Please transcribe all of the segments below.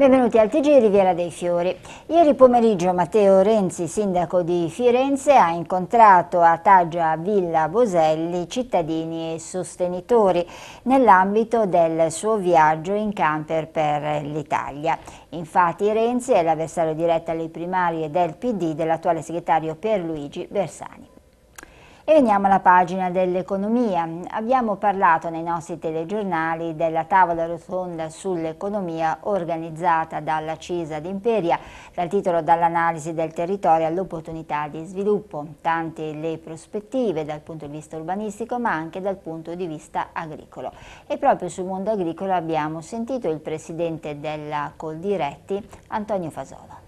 Benvenuti al TG Viera dei Fiori. Ieri pomeriggio Matteo Renzi, sindaco di Firenze, ha incontrato a Taggia Villa Boselli cittadini e sostenitori nell'ambito del suo viaggio in camper per l'Italia. Infatti Renzi è l'avversario diretto alle primarie del PD dell'attuale segretario Pierluigi Bersani. E veniamo alla pagina dell'economia. Abbiamo parlato nei nostri telegiornali della tavola rotonda sull'economia organizzata dalla CISA d'Imperia, dal titolo Dall'analisi del territorio all'opportunità di sviluppo. Tante le prospettive dal punto di vista urbanistico ma anche dal punto di vista agricolo. E proprio sul mondo agricolo abbiamo sentito il presidente della Coldiretti, Antonio Fasola.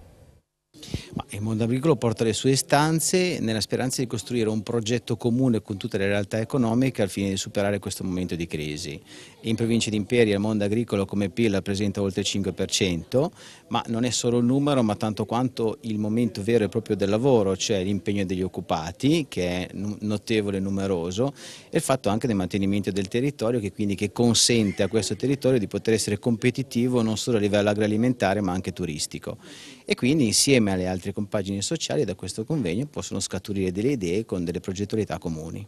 Ma il mondo agricolo porta le sue istanze nella speranza di costruire un progetto comune con tutte le realtà economiche al fine di superare questo momento di crisi. In provincia di Imperia il mondo agricolo come PIL rappresenta oltre il 5%, ma non è solo il numero ma tanto quanto il momento vero e proprio del lavoro, cioè l'impegno degli occupati che è notevole e numeroso e il fatto anche del mantenimento del territorio che quindi che consente a questo territorio di poter essere competitivo non solo a livello agroalimentare ma anche turistico. E quindi insieme alle altre altre compagini sociali da questo convegno possono scaturire delle idee con delle progettualità comuni.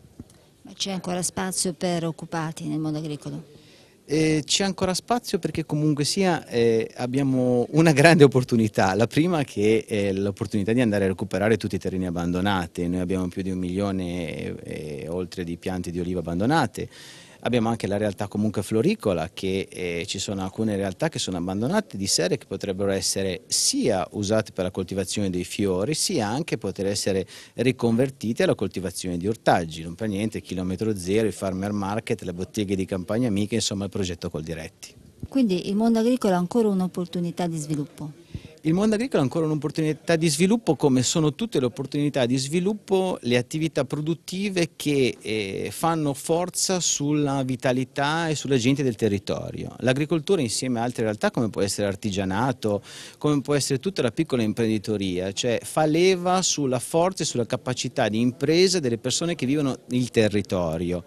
Ma c'è ancora spazio per occupati nel mondo agricolo? Eh, c'è ancora spazio perché comunque sia eh, abbiamo una grande opportunità, la prima che è eh, l'opportunità di andare a recuperare tutti i terreni abbandonati, noi abbiamo più di un milione e, eh, e eh, oltre di piante di oliva abbandonate, Abbiamo anche la realtà comunque floricola che eh, ci sono alcune realtà che sono abbandonate di serie che potrebbero essere sia usate per la coltivazione dei fiori sia anche poter essere riconvertite alla coltivazione di ortaggi. Non per niente, chilometro zero, i farmer market, le botteghe di campagna amiche, insomma il progetto col diretti Quindi il mondo agricolo ha ancora un'opportunità di sviluppo. Il mondo agricolo è ancora un'opportunità di sviluppo come sono tutte le opportunità di sviluppo, le attività produttive che eh, fanno forza sulla vitalità e sulla gente del territorio. L'agricoltura insieme a altre realtà come può essere l'artigianato, come può essere tutta la piccola imprenditoria, cioè fa leva sulla forza e sulla capacità di impresa delle persone che vivono il territorio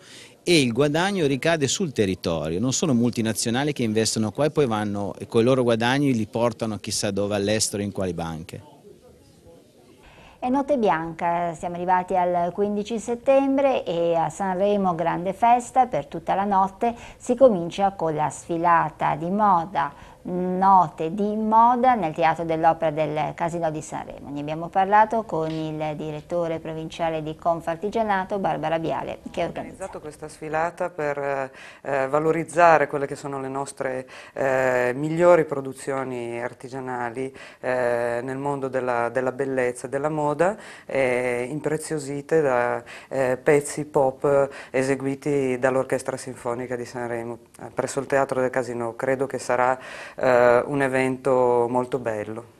e il guadagno ricade sul territorio, non sono multinazionali che investono qua e poi vanno e con i loro guadagni li portano chissà dove all'estero in quali banche. È notte bianca, siamo arrivati al 15 settembre e a Sanremo grande festa per tutta la notte, si comincia con la sfilata di moda note di moda nel Teatro dell'Opera del Casino di Sanremo. Ne abbiamo parlato con il direttore provinciale di Confartigianato, Barbara Biale, che ha organizzato questa sfilata per eh, valorizzare quelle che sono le nostre eh, migliori produzioni artigianali eh, nel mondo della, della bellezza e della moda, eh, impreziosite da eh, pezzi pop eseguiti dall'Orchestra Sinfonica di Sanremo eh, presso il Teatro del Casino. Credo che sarà eh, un evento molto bello.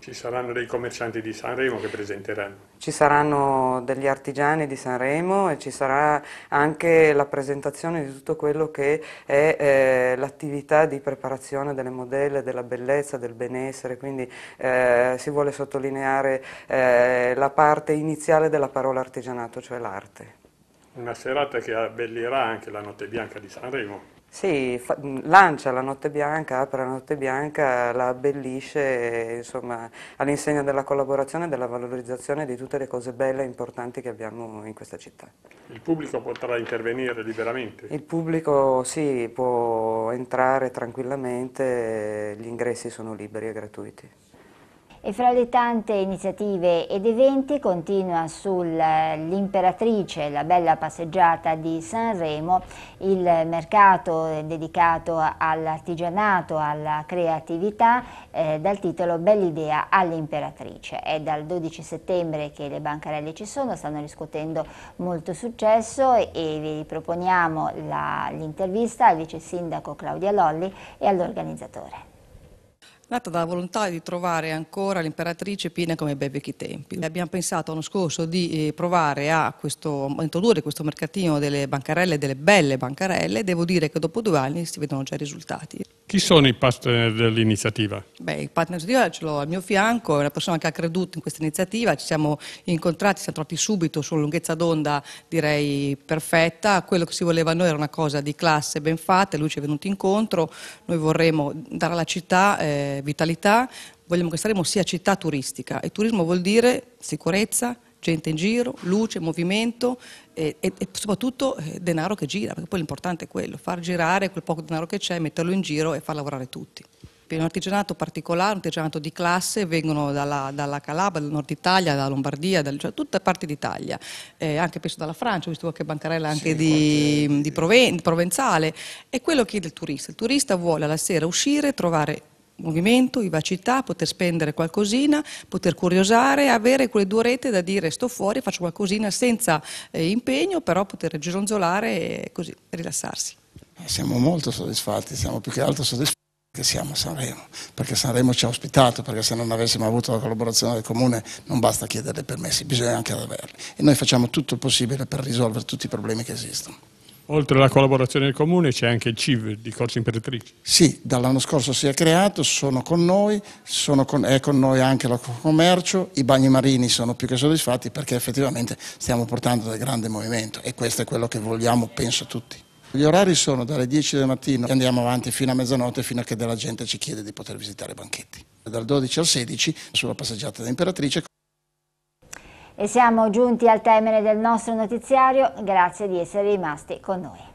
Ci saranno dei commercianti di Sanremo che presenteranno? Ci saranno degli artigiani di Sanremo e ci sarà anche la presentazione di tutto quello che è eh, l'attività di preparazione delle modelle, della bellezza, del benessere, quindi eh, si vuole sottolineare eh, la parte iniziale della parola artigianato, cioè l'arte. Una serata che abbellirà anche la Notte Bianca di Sanremo. Sì, fa, mm, lancia la notte bianca, apre la notte bianca, la abbellisce all'insegna della collaborazione e della valorizzazione di tutte le cose belle e importanti che abbiamo in questa città. Il pubblico potrà intervenire liberamente? Il pubblico sì, può entrare tranquillamente, gli ingressi sono liberi e gratuiti. E fra le tante iniziative ed eventi continua sull'imperatrice, la bella passeggiata di Sanremo, il mercato dedicato all'artigianato, alla creatività, eh, dal titolo Bell'idea all'imperatrice. È dal 12 settembre che le bancarelle ci sono, stanno riscuotendo molto successo e, e vi proponiamo l'intervista al vice sindaco Claudia Lolli e all'organizzatore nata dalla volontà di trovare ancora l'imperatrice piena come bei vecchi tempi. Abbiamo pensato l'anno scorso di eh, provare a, questo, a introdurre questo mercatino delle bancarelle, delle belle bancarelle, devo dire che dopo due anni si vedono già i risultati. Chi sono i partner dell'iniziativa? Beh, i partner dell'iniziativa ce l'ho al mio fianco, è una persona che ha creduto in questa iniziativa, ci siamo incontrati, ci siamo trovati subito su una lunghezza d'onda direi perfetta, quello che si voleva noi era una cosa di classe ben fatta, lui ci è venuto incontro, noi vorremmo dare alla città eh, vitalità, vogliamo che saremo sia città turistica e turismo vuol dire sicurezza, gente in giro, luce, movimento e, e, e soprattutto eh, denaro che gira, perché poi l'importante è quello, far girare quel poco denaro che c'è, metterlo in giro e far lavorare tutti. Per un artigianato particolare, un artigianato di classe, vengono dalla, dalla Calabria, dal nord Italia, dalla Lombardia, da cioè tutta parte d'Italia, eh, anche penso dalla Francia, ho visto qualche bancarella anche sì, di, qualche... di Proven- Provenzale, E quello chiede il turista. Il turista vuole alla sera uscire, trovare movimento, vivacità, poter spendere qualcosina, poter curiosare, avere quelle due rete da dire sto fuori, faccio qualcosina senza eh, impegno, però poter gironzolare e così rilassarsi. Siamo molto soddisfatti, siamo più che altro soddisfatti che siamo a Sanremo, perché Sanremo ci ha ospitato, perché se non avessimo avuto la collaborazione del Comune non basta chiedere permessi, bisogna anche averli. E noi facciamo tutto il possibile per risolvere tutti i problemi che esistono. Oltre alla collaborazione del Comune c'è anche il CIV di Corso Imperatrice. Sì, dall'anno scorso si è creato, sono con noi, sono con, è con noi anche lo commercio, i bagni marini sono più che soddisfatti perché effettivamente stiamo portando del grande movimento e questo è quello che vogliamo, penso tutti. Gli orari sono dalle 10 del mattino e andiamo avanti fino a mezzanotte fino a che della gente ci chiede di poter visitare i banchetti. Dal 12 al 16 sulla passeggiata dell'Imperatrice e siamo giunti al termine del nostro notiziario, grazie di essere rimasti con noi.